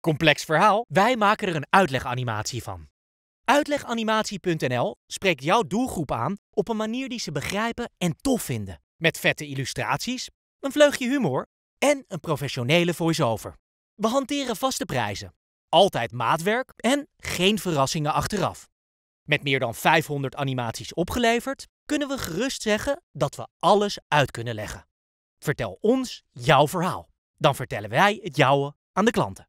Complex verhaal? Wij maken er een uitleganimatie van. Uitleganimatie.nl spreekt jouw doelgroep aan op een manier die ze begrijpen en tof vinden. Met vette illustraties, een vleugje humor en een professionele voice-over. We hanteren vaste prijzen, altijd maatwerk en geen verrassingen achteraf. Met meer dan 500 animaties opgeleverd, kunnen we gerust zeggen dat we alles uit kunnen leggen. Vertel ons jouw verhaal. Dan vertellen wij het jouwe aan de klanten.